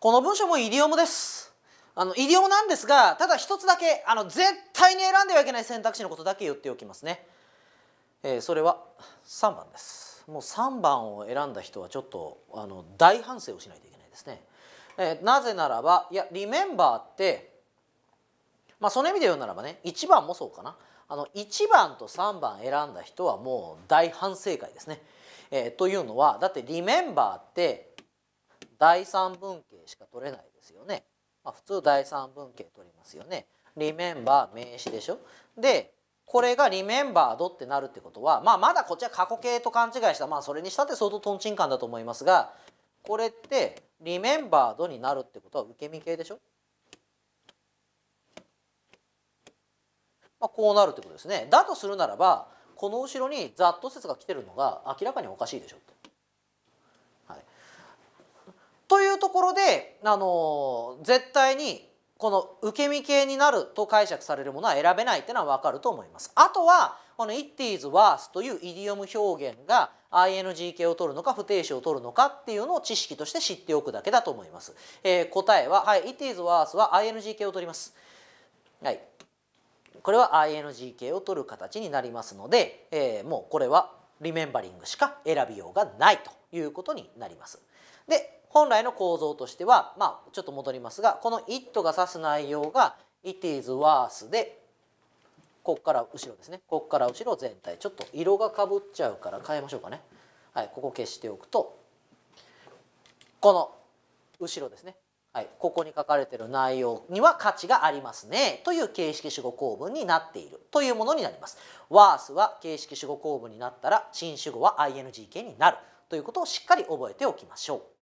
この文章もイディオムです。あのイディオムなんですがただ一つだけあの絶対に選んではいけない選択肢のことだけ言っておきますね。えー、それは3番です。もう3番を選んだ人はちょっとあの大反省をしないといけないですね。えー、なぜならばいや「リメンバー」ってまあその意味で言うならばね1番もそうかな。あの1番と3番選んだ人はもう大反省会ですね。えー、というのはだって「リメンバー」って第三文型しか取れないですよね。まあ、普通第三文型取りますよね。リメンバー名詞でしょ。でこれがリメンバードってなるってことは、まあ、まだこっちは過去形と勘違いした、まあ、それにしたって相当とんちんかんだと思いますがこれってリメンバードになるってことは受け身形でしょ。まあ、こうなるってことですね。だとするならばこの後ろにざっと説が来てるのが明らかにおかしいでしょあの絶対にこの受け身系になると解釈されるものは選べないっていうのは分かると思います。あとはこの「It is worth」というイディオム表現が ing 系を取るのか不定詞を取るのかっていうのを知識として知っておくだけだと思います。えー、答えは「はい、It is worth」は ing 系を取ります。はい、これは ing 系を取る形になりますので、えー、もうこれはリメンバリングしか選びようがないということになります。で本来の構造としては、まあ、ちょっと戻りますがこの「it」が指す内容が「it is w o r スでこっから後ろですねこっから後ろ全体ちょっと色がかぶっちゃうから変えましょうかね、はい、ここ消しておくとこの後ろですね、はい、ここに書かれてる内容には価値がありますねという形式主語構文になっているというものになります。ワースは形式主語構文になったら新主語は ing 形になるということをしっかり覚えておきましょう。